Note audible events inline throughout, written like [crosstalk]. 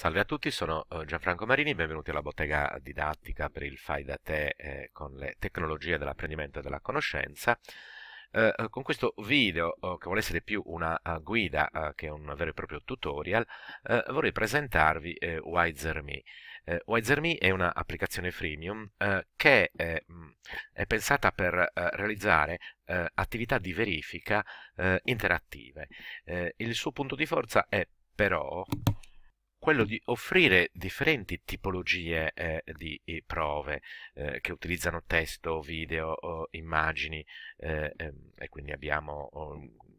Salve a tutti, sono eh, Gianfranco Marini, benvenuti alla bottega didattica per il Fai da te eh, con le tecnologie dell'apprendimento e della conoscenza. Eh, eh con questo video, eh, che vuole essere più una guida uh, che un vero e proprio tutorial, eh, vorrei presentarvi eh, WiserMe. Eh, WiserMe è un'applicazione freemium che mm, è pensata per realizzare attività di verifica interattive. il suo punto di forza è però quello di offrire differenti tipologie eh, di eh, prove eh, che utilizzano testo, video, oh, immagini eh, ehm, e quindi abbiamo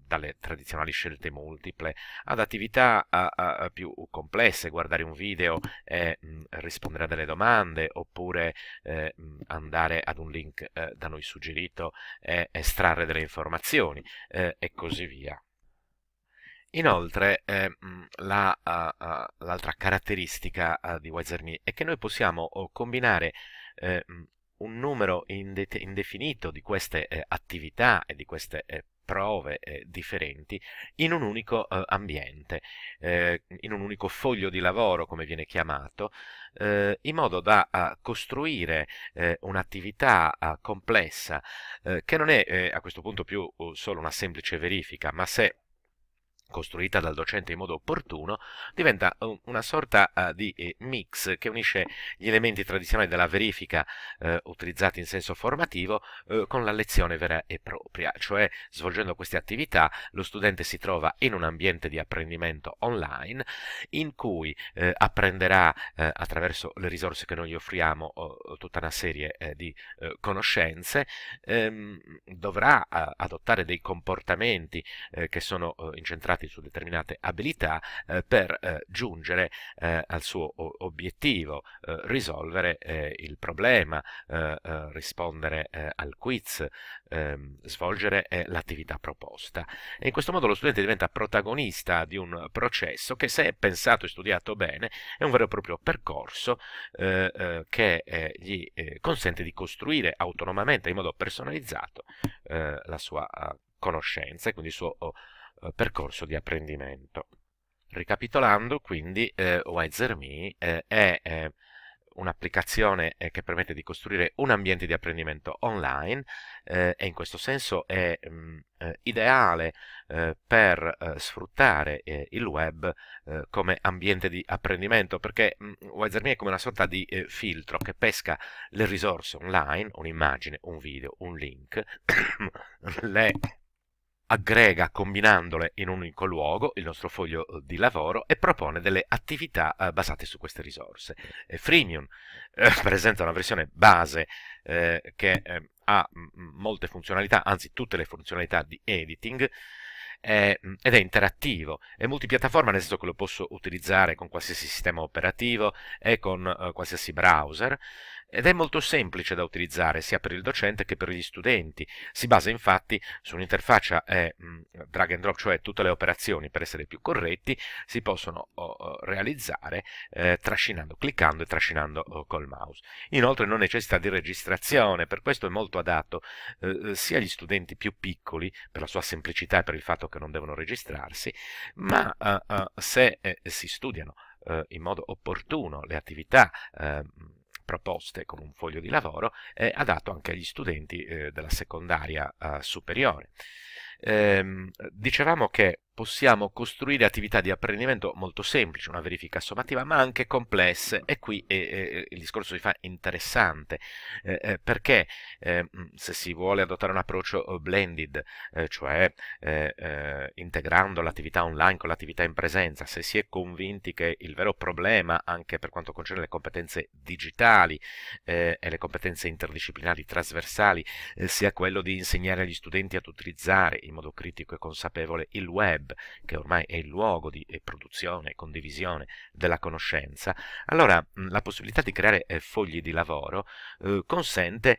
dalle tradizionali scelte multiple ad attività a, a, a più complesse, guardare un video e mh, mm, rispondere a delle domande oppure eh, mm, andare ad un link eh, da noi suggerito e estrarre delle informazioni eh, e così via. Inoltre, eh, mm, la, uh, uh, l'altra caratteristica uh, di weiser è che noi possiamo oh, combinare eh, mm, un numero inde- indefinito di queste eh, attività e di queste prove eh, differenti in un unico eh, ambiente, eh, in un unico foglio di lavoro come viene chiamato, in modo da costruire un'attività complessa che non è a questo punto più oh, solo una semplice verifica, ma se costruita dal docente in modo opportuno, diventa una sorta eh, di eh, mix che unisce gli elementi tradizionali della verifica eh, utilizzati in senso formativo eh, con la lezione vera e propria, cioè svolgendo queste attività lo studente si trova in un ambiente di apprendimento online in cui eh, apprenderà attraverso le risorse che noi gli offriamo tutta una serie di conoscenze, ehm, dovrà adottare dei comportamenti che sono incentrati concentrati su determinate abilità eh, per eh, giungere eh, al suo obiettivo, eh, risolvere eh, il problema, eh, rispondere al quiz, ehm, svolgere l'attività proposta. E in questo modo lo studente diventa protagonista di un processo che se è pensato e studiato bene è un vero e proprio percorso che gli consente di costruire autonomamente in modo personalizzato la sua conoscenza e quindi il suo oh, eh, percorso di apprendimento. Ricapitolando, quindi, eh, WiseRMe eh, è eh, un'applicazione eh, che permette di costruire un ambiente di apprendimento online eh, e in questo senso è mh, mm, eh, ideale per sfruttare il web come ambiente di apprendimento perché mm, WiseRMe è come una sorta di filtro che pesca le risorse online, un'immagine, un video, un link, [coughs] le aggrega combinandole in un unico luogo il nostro foglio eh, di lavoro e propone delle attività eh, basate su queste risorse. E eh, Freemium eh, [laughs] presenta una versione base eh, che eh, ha molte funzionalità, anzi tutte le funzionalità di editing, ed è interattivo, è multipiattaforma nel senso che lo posso utilizzare con qualsiasi sistema operativo e con eh, qualsiasi browser ed è molto semplice da utilizzare sia per il docente che per gli studenti. Si basa infatti su un'interfaccia eh, mm, drag and drop, cioè tutte le operazioni, per essere più corretti, si possono oh, realizzare eh, trascinando, cliccando e trascinando oh, col mouse. Inoltre non necessita di registrazione, per questo è molto adatto eh, sia agli studenti più piccoli, per la sua semplicità e per il fatto che non devono registrarsi, ma eh, eh, se eh, si studiano in modo opportuno le attività proposte con un foglio di lavoro eh, adatto anche agli studenti eh, della secondaria eh, superiore. Ehm, dicevamo che possiamo costruire attività di apprendimento molto semplici, una verifica sommativa, ma anche complesse. E qui eh, eh il discorso si fa interessante, eh, eh perché eh, mm, se si vuole adottare un approccio eh, blended, cioè integrando l'attività online con l'attività in presenza, se si è convinti che il vero problema, anche per quanto concerne le competenze digitali e le competenze interdisciplinari trasversali, sia quello di insegnare agli studenti ad utilizzare in modo critico e consapevole il web, che ormai è il luogo di eh, produzione e condivisione della conoscenza, allora la possibilità di creare eh, fogli di lavoro eh, consente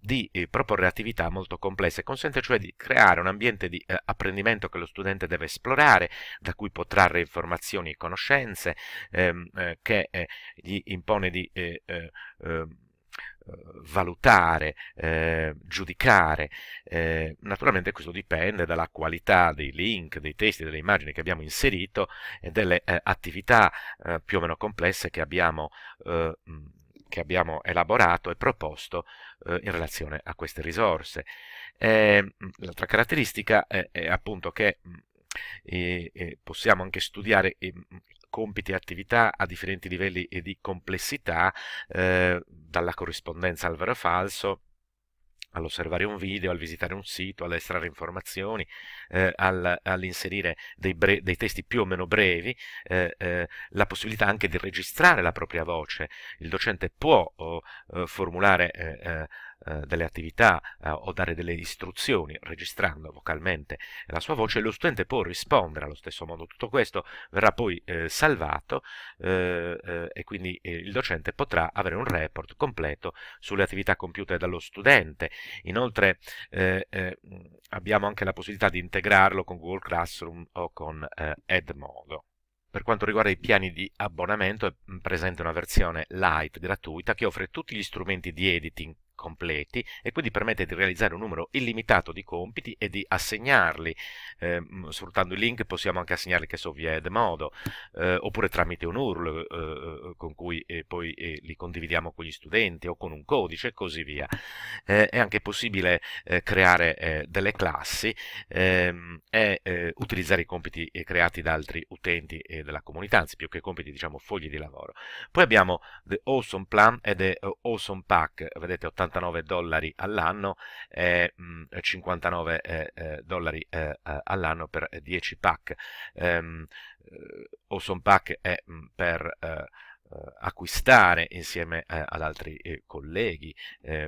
di proporre attività molto complesse, consente cioè di creare un ambiente di apprendimento che lo studente deve esplorare, da cui può trarre informazioni e conoscenze, ehm, che gli impone di ehm, eh, valutare, eh, giudicare. Eh, naturalmente questo dipende dalla qualità dei link, dei testi, delle immagini che abbiamo inserito e delle eh, attività eh, più o meno complesse che abbiamo, eh, che abbiamo elaborato e proposto in relazione a queste risorse. l'altra caratteristica è, è appunto che e possiamo anche studiare compiti e attività a differenti livelli e di complessità, eh, dalla corrispondenza al vero e falso, all'osservare un video, al visitare un sito, all'estrarre informazioni, eh, al, all'inserire dei, bre- dei, testi più o meno brevi, eh, eh, la possibilità anche di registrare la propria voce. Il docente può oh, eh, formulare eh, eh, eh, delle attività eh, o dare delle istruzioni registrando vocalmente la sua voce, lo studente può rispondere allo stesso modo. Tutto questo verrà poi eh, salvato e quindi il docente potrà avere un report completo sulle attività compiute dallo studente. Inoltre abbiamo anche la possibilità di integrarlo con Google Classroom o con Edmodo. Per quanto riguarda i piani di abbonamento è presente una versione light gratuita che offre tutti gli strumenti di editing completi e quindi permette di realizzare un numero illimitato di compiti e di assegnarli. Eh, sfruttando il link possiamo anche assegnarli che so via Edmodo eh, oppure tramite un URL eh, con cui eh, poi eh, li condividiamo con gli studenti o con un codice e così via. Eh, è anche possibile creare delle classi ehm, e utilizzare i compiti creati da altri utenti della comunità, anzi più che compiti diciamo fogli di lavoro. Poi abbiamo The Awesome Plan e The Awesome Pack, vedete 80 59 dollari all'anno eh, mm, e 59 eh, eh, dollari all'anno per 10 pack. Um, ehm, Ocean Pack è mm, per eh, acquistare insieme eh, ad altri eh, colleghi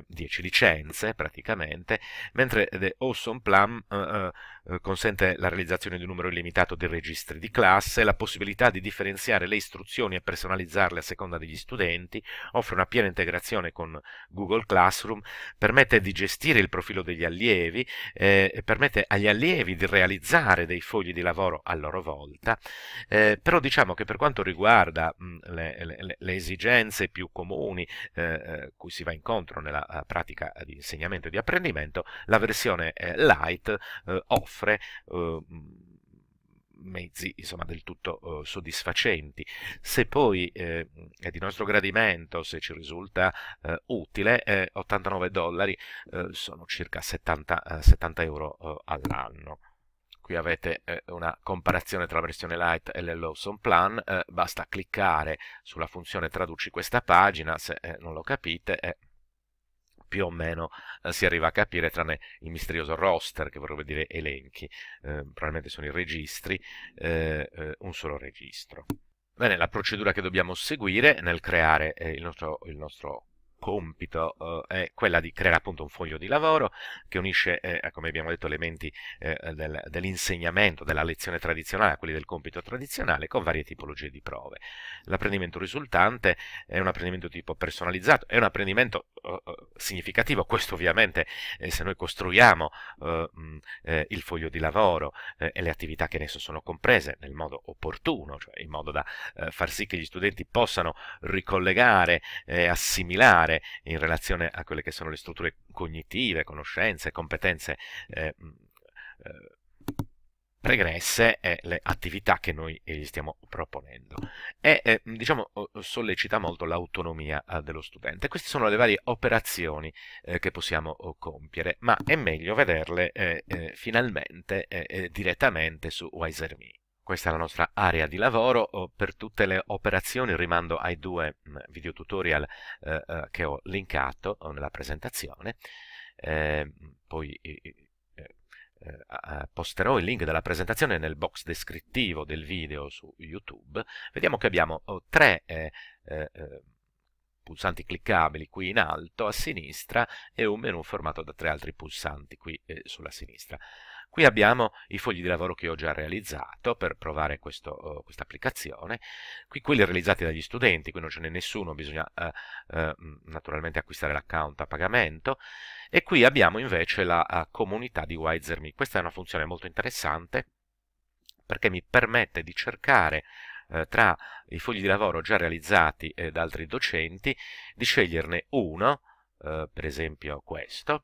10 licenze praticamente, mentre The Awesome Plum consente la realizzazione di un numero illimitato di registri di classe, la possibilità di differenziare le istruzioni e personalizzarle a seconda degli studenti, offre una piena integrazione con Google Classroom, permette di gestire il profilo degli allievi, eh, permette agli allievi di realizzare dei fogli di lavoro a loro volta, eh, però diciamo che per quanto riguarda mh, le, le le, esigenze più comuni eh, eh, cui si va incontro nella eh, pratica di insegnamento e di apprendimento, la versione eh, light eh, offre eh, mm, mezzi insomma del tutto eh, soddisfacenti se poi eh, è di nostro gradimento se ci risulta eh, utile 89 dollari sono circa 70, 70 euro all'anno qui avete eh, una comparazione tra la versione light e l'Lawson Plan, eh, basta cliccare sulla funzione traduci questa pagina, se eh, non lo capite, eh, più o meno eh, si arriva a capire, tranne il misterioso roster, che vorrebbe dire elenchi, eh, probabilmente sono i registri, un solo registro. Bene, la procedura che dobbiamo seguire nel creare il nostro, il nostro compito eh, è quella di creare appunto un foglio di lavoro che unisce, eh, eh come abbiamo detto, elementi eh, eh, del, dell'insegnamento, della lezione tradizionale a quelli del compito tradizionale con varie tipologie di prove. L'apprendimento risultante è un apprendimento tipo personalizzato, è un apprendimento eh, significativo, questo ovviamente se noi costruiamo mm, il foglio di lavoro e le attività che in esso sono comprese nel modo opportuno, cioè in modo da far sì che gli studenti possano ricollegare e assimilare fare in relazione a quelle che sono le strutture cognitive, conoscenze, competenze eh, mm, eh pregresse e le attività che noi gli stiamo proponendo e eh, mm, diciamo sollecita molto l'autonomia eh, dello studente queste sono le varie operazioni eh, che possiamo compiere ma è meglio vederle eh, eh finalmente direttamente su WiserMe questa è la nostra area di lavoro, oh, per tutte le operazioni rimando ai due mm, video tutorial eh, eh, che ho linkato oh, nella presentazione, eh, mm, poi eh, eh posterò il link della presentazione nel box descrittivo del video su YouTube. Vediamo che abbiamo oh, tre eh, pulsanti cliccabili qui in alto a sinistra e un menu formato da tre altri pulsanti qui sulla sinistra. Qui abbiamo i fogli di lavoro che ho già realizzato per provare eh, questa quest applicazione, qui quelli realizzati dagli studenti, qui non ce n'è nessuno, bisogna eh, eh, naturalmente acquistare l'account a pagamento, e qui abbiamo invece la eh, comunità di WiserMe. Questa è una funzione molto interessante perché mi permette di cercare eh, tra i fogli di lavoro già realizzati da altri docenti di sceglierne uno, per esempio questo,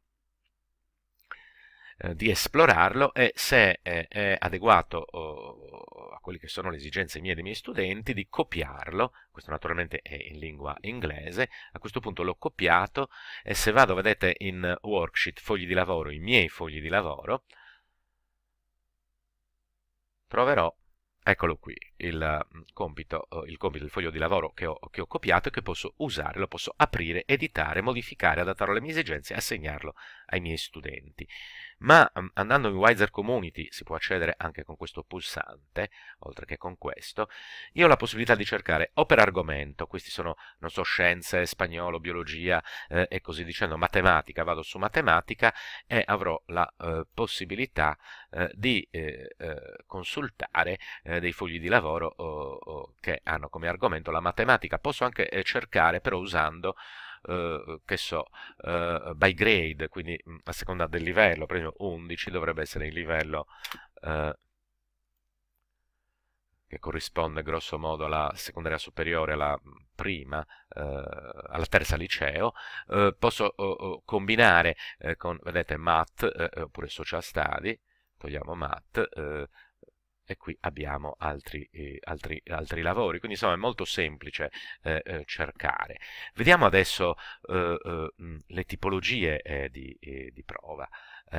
eh, di esplorarlo e se eh, è adeguato oh, a quelle che sono le esigenze mie e dei miei studenti di copiarlo, questo naturalmente è in lingua inglese, a questo punto l'ho copiato e se vado, vedete, in worksheet, fogli di lavoro, i miei fogli di lavoro, troverò, eccolo qui, il mm, compito, il, compito, il foglio di lavoro che ho, che ho copiato e che posso usare, lo posso aprire, editare, modificare, adattarlo alle mie esigenze e assegnarlo ai miei studenti. Ma mm, andando in Wiser Community si può accedere anche con questo pulsante, oltre che con questo, io ho la possibilità di cercare o per argomento, questi sono, non so, scienze, spagnolo, biologia eh, e così dicendo, matematica, vado su matematica e avrò la eh, possibilità eh, di eh, eh, consultare eh, dei fogli di lavoro coloro oh, oh, che hanno come argomento la matematica. Posso anche eh, cercare però usando, eh, che so, eh, by grade, quindi mh, mm, a seconda del livello, per esempio 11 dovrebbe essere il livello eh, che corrisponde grosso modo alla secondaria superiore, alla mm, prima, eh, alla terza liceo, eh, posso oh, combinare eh, con, vedete, math eh, oppure social study, togliamo math, e qui abbiamo altri, eh, altri, altri, lavori, quindi insomma è molto semplice eh, eh cercare. Vediamo adesso eh, eh mm, le tipologie eh, di, di, prova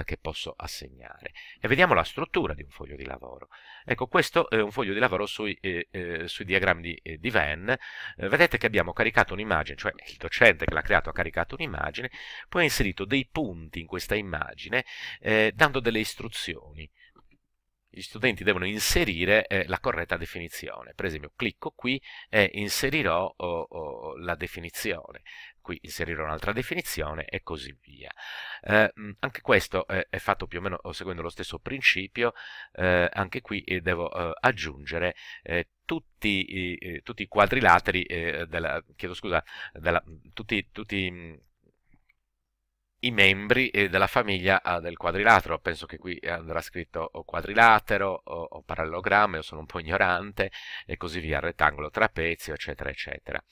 che posso assegnare e vediamo la struttura di un foglio di lavoro. Ecco, questo è un foglio di lavoro sui, sui diagrammi di, di Venn, vedete che abbiamo caricato un'immagine, cioè il docente che l'ha creato ha caricato un'immagine, poi ha inserito dei punti in questa immagine dando delle istruzioni gli studenti devono inserire eh, la corretta definizione. Per esempio, clicco qui e inserirò oh, oh, la definizione qui inserirò un'altra definizione e così via. Eh, mm, anche questo eh, è fatto più o meno seguendo lo stesso principio, eh, anche qui eh, devo eh, aggiungere eh, tutti i, tutti i quadrilateri, della, chiedo scusa, della, mm, tutti, tutti mm, i membri eh, della famiglia ah, del quadrilatero. Penso che qui eh, andrà scritto o quadrilatero o, o parallelogramma, io sono un po' ignorante, e così via, rettangolo, trapezio, eccetera, eccetera.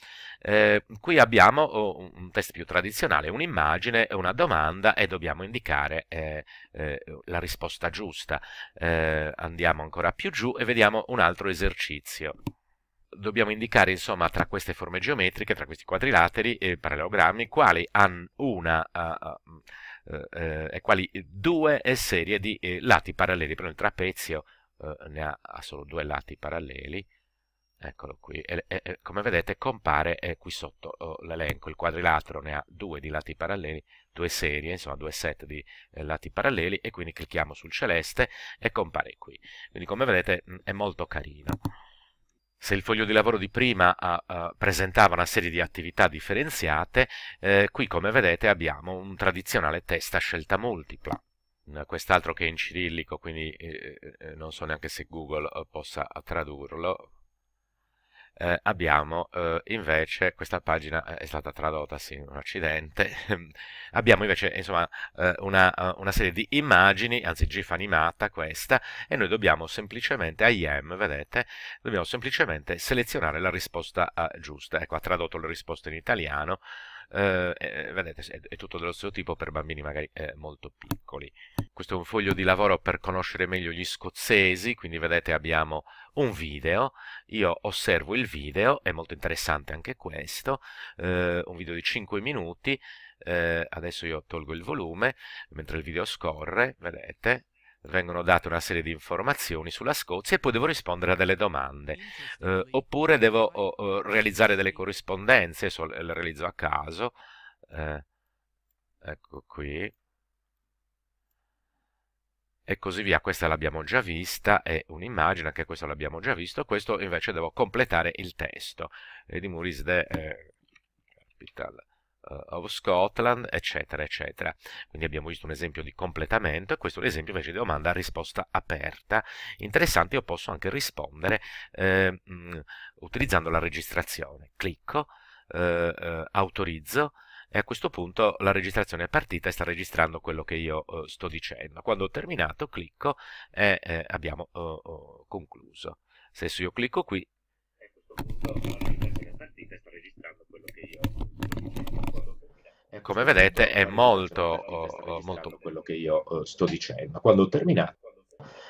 Eh, qui abbiamo oh, un test più tradizionale, un'immagine una domanda e dobbiamo indicare eh, eh, la risposta giusta. Eh, andiamo ancora più giù e vediamo un altro esercizio dobbiamo indicare insomma tra queste forme geometriche, tra questi quadrilateri e parallelogrammi, quali hanno una uh, e quali due serie di eh, lati paralleli. Per il trapezio ne ha, solo due lati paralleli, eccolo qui, e, come vedete compare qui sotto oh, l'elenco, il quadrilatero ne ha due di lati paralleli, due serie, insomma due set di lati paralleli e quindi clicchiamo sul celeste e compare qui, quindi come vedete mm, è molto carino se il foglio di lavoro di prima uh, presentava una serie di attività differenziate, eh, qui come vedete abbiamo un tradizionale test a scelta multipla, quest'altro che è in cirillico, quindi eh, eh, eh non so neanche se Google eh, possa tradurlo, eh, abbiamo eh, invece, questa pagina eh, è stata tradotta, sì, un accidente, [laughs] abbiamo invece insomma, eh, una, eh, una, serie di immagini, anzi GIF animata questa, e noi dobbiamo semplicemente, IM, vedete, dobbiamo semplicemente selezionare la risposta eh, giusta, ecco ha tradotto la risposta in italiano, eh, eh, eh, vedete è, è, tutto dello stesso tipo per bambini magari eh, molto piccoli questo è un foglio di lavoro per conoscere meglio gli scozzesi quindi vedete abbiamo un video io osservo il video è molto interessante anche questo eh, un video di 5 minuti adesso io tolgo il volume mentre il video scorre vedete vengono date una serie di informazioni sulla Scozia e poi devo rispondere a delle domande eh, oppure devo oh, realizzare delle corrispondenze so, le realizzo a caso eh, ecco qui e così via questa l'abbiamo già vista è un'immagine anche questa l'abbiamo già visto questo invece devo completare il testo e di Muris eh, capital eh, of Scotland, eccetera, eccetera. Quindi abbiamo visto un esempio di completamento e questo è l'esempio invece di domanda a risposta aperta. Interessante, io posso anche rispondere eh, utilizzando la registrazione. Clicco, eh, eh, autorizzo e a questo punto la registrazione è partita e sta registrando quello che io eh, sto dicendo. Quando ho terminato clicco e eh, abbiamo concluso. Se io clicco qui... Ecco, come vedete è molto, oh, oh molto quello che io eh, sto dicendo. Quando ho terminato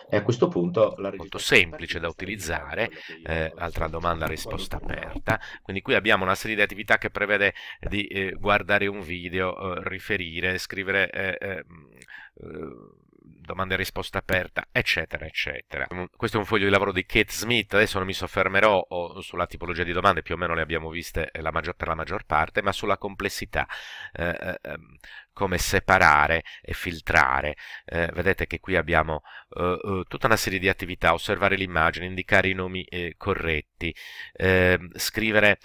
è a questo punto la molto semplice da utilizzare, eh, altra domanda risposta aperta, quindi qui abbiamo una serie di attività che prevede di eh, guardare un video, eh, riferire, scrivere eh, eh, mm, domanda e risposta aperta, eccetera, eccetera. Questo è un foglio di lavoro di Kate Smith, adesso non mi soffermerò sulla tipologia di domande, più o meno le abbiamo viste eh, la maggior, per la maggior parte, ma sulla complessità, eh, eh, ehm, come separare e filtrare. Eh, vedete che qui abbiamo eh, eh, tutta una serie di attività, osservare l'immagine, indicare i nomi corretti, ehm, scrivere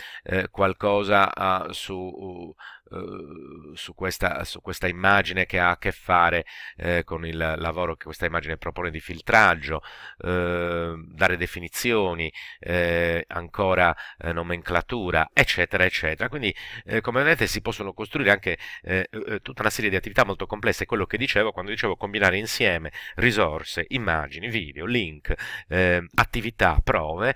qualcosa ah, su... Uh, Uhm, su, questa, su, questa, immagine che ha a che fare eh, con il lavoro che questa immagine propone di filtraggio, uhm, dare definizioni, ehm, ancora ehm, nomenclatura, eccetera, eccetera. Quindi ehm, come vedete si possono costruire anche tutta una serie di attività molto complesse, quello che dicevo quando dicevo combinare insieme risorse, immagini, video, link, attività, prove,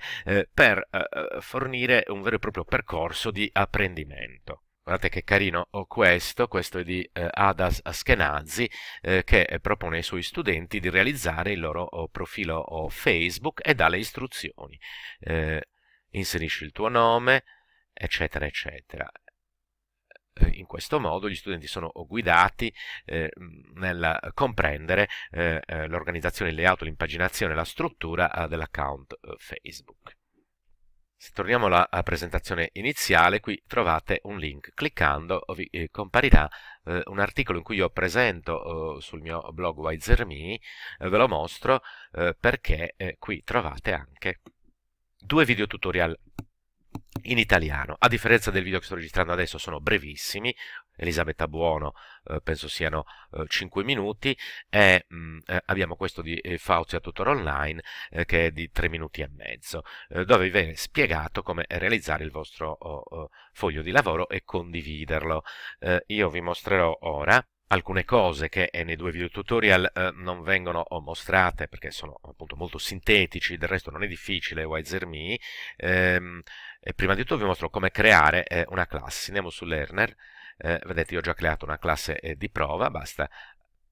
per uhm, fornire un vero e proprio percorso di apprendimento. Guardate che carino ho questo, questo è di eh, Adas Askenazi eh, che eh, propone ai suoi studenti di realizzare il loro oh, profilo oh, Facebook e dà le istruzioni. Eh, inserisci il tuo nome, eccetera, eccetera. Eh, in questo modo gli studenti sono oh, guidati eh, nel comprendere l'organizzazione, il layout, l'impaginazione, la struttura dell'account Facebook. Se torniamo alla presentazione iniziale, qui trovate un link. Cliccando vi eh, comparirà eh, un articolo in cui io presento oh, sul mio blog WiserMe, eh, ve lo mostro perché qui trovate anche due video tutorial in italiano. A differenza del video che sto registrando adesso sono brevissimi, Elisabetta Buono eh, penso siano eh, 5 minuti e mh, mm, eh, abbiamo questo di eh, Fauzia Tutor Online eh, che è di 3 minuti e mezzo eh, dove vi viene spiegato come realizzare il vostro oh, oh, foglio di lavoro e condividerlo. io vi mostrerò ora alcune cose che nei due video tutorial eh, non vengono oh, mostrate perché sono appunto molto sintetici, del resto non è difficile WiserMe. Ehm, prima di tutto vi mostro come creare eh, una classe. Andiamo su Learner eh, vedete io ho già creato una classe eh, di prova, basta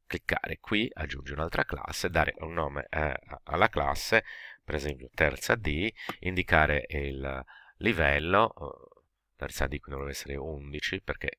cliccare qui, aggiungi un'altra classe, dare un nome eh, alla classe, per esempio terza D, indicare il livello, eh, terza D quindi dovrebbe essere 11 perché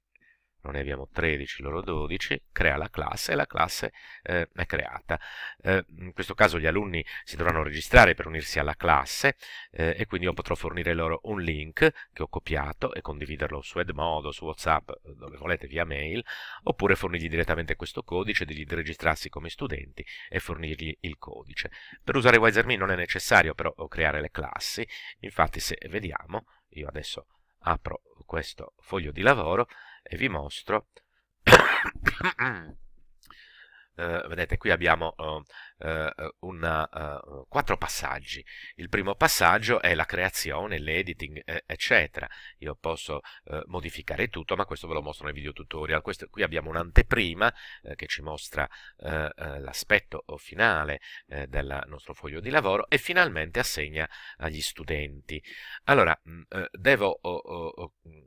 noi ne abbiamo 13, loro 12, crea la classe e la classe eh, è creata. Eh, in questo caso gli alunni si dovranno registrare per unirsi alla classe eh, e quindi io potrò fornire loro un link che ho copiato e condividerlo su Edmodo, su Whatsapp, eh, dove volete, via mail, oppure fornirgli direttamente questo codice, dirgli di registrarsi come studenti e fornirgli il codice. Per usare WiserMe non è necessario però creare le classi, infatti se vediamo, io adesso apro questo foglio di lavoro, e vi mostro Uh, [coughs] vedete qui abbiamo uh, uh, una, quattro passaggi il primo passaggio è la creazione l'editing eh, eccetera io posso modificare tutto ma questo ve lo mostro nei video tutorial questo, qui abbiamo un'anteprima che ci mostra l'aspetto finale del nostro foglio di lavoro e finalmente assegna agli studenti allora mh, mm, devo oh, oh, oh, mm,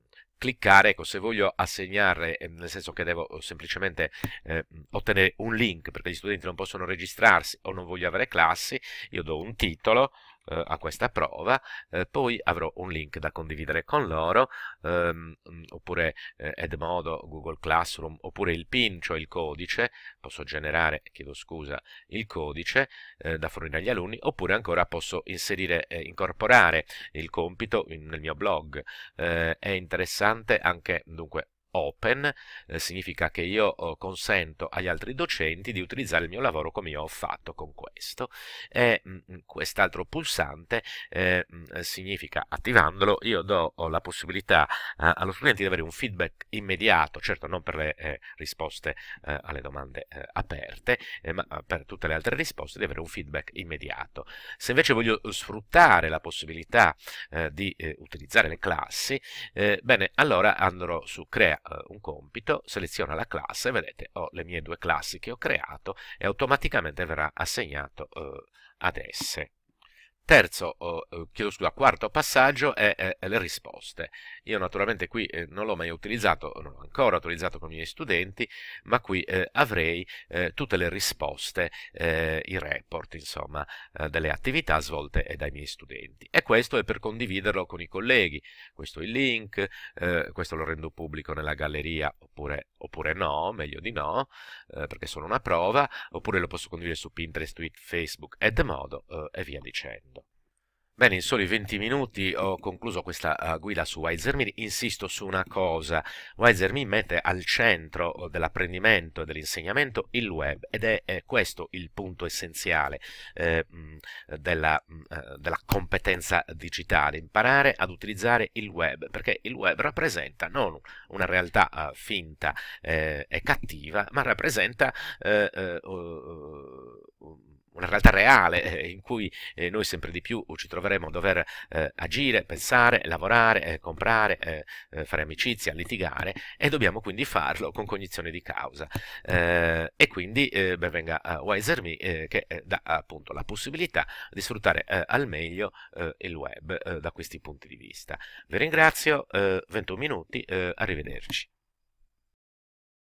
cliccare, ecco, se voglio assegnare, ehm, nel senso che devo uhm, semplicemente eh, ottenere un link perché gli studenti non possono registrarsi o non voglio avere classi, io do un titolo, eh, a questa prova, eh, poi avrò un link da condividere con loro, ehm, mm, oppure eh, Edmodo, Google Classroom, oppure il PIN, cioè il codice, posso generare, chiedo scusa, il codice eh, da fornire agli alunni, oppure ancora posso inserire, e incorporare il compito in, nel mio blog. Eh, è interessante anche, dunque, open eh, significa che io oh, consento agli altri docenti di utilizzare il mio lavoro come io ho fatto con questo e mm, mm, quest'altro pulsante eh, mh, mm, eh, significa attivandolo io do la possibilità eh, allo studente di avere un feedback immediato certo non per le eh, risposte eh, alle domande aperte ma per tutte le altre risposte di avere un feedback immediato se invece voglio sfruttare la possibilità di utilizzare le classi bene allora andrò su crea eh, un compito, seleziona la classe, vedete ho le mie due classi che ho creato e automaticamente verrà assegnato eh, ad esse. Terzo, chiedo scusa, quarto passaggio è, è, è, le risposte. Io naturalmente qui eh, non l'ho mai utilizzato, non l'ho ancora utilizzato con i miei studenti, ma qui eh, avrei eh, tutte le risposte, eh, i report, insomma, eh, delle attività svolte dai miei studenti. E questo è per condividerlo con i colleghi. Questo è il link, questo lo rendo pubblico nella galleria oppure, oppure no, meglio di no, perché sono una prova, oppure lo posso condividere su Pinterest, Twitter, Facebook, ed modo e via dicendo. Bene, in soli 20 minuti ho concluso questa uh, guida su WiserMe. Insisto su una cosa, WiserMe mette al centro oh, dell'apprendimento e dell'insegnamento il web ed è, è, questo il punto essenziale eh, della, eh, della, competenza digitale, imparare ad utilizzare il web, perché il web rappresenta non una realtà uh, finta eh, e cattiva, ma rappresenta... Eh, uh, una realtà reale eh, in cui eh, noi sempre di più ci troveremo a dover eh, agire, pensare, lavorare, eh, comprare, eh, fare amicizia, litigare e dobbiamo quindi farlo con cognizione di causa. e quindi benvenga Wiser Me che dà appunto la possibilità di sfruttare al meglio il web da questi punti di vista. Vi ringrazio, 21 minuti, arrivederci.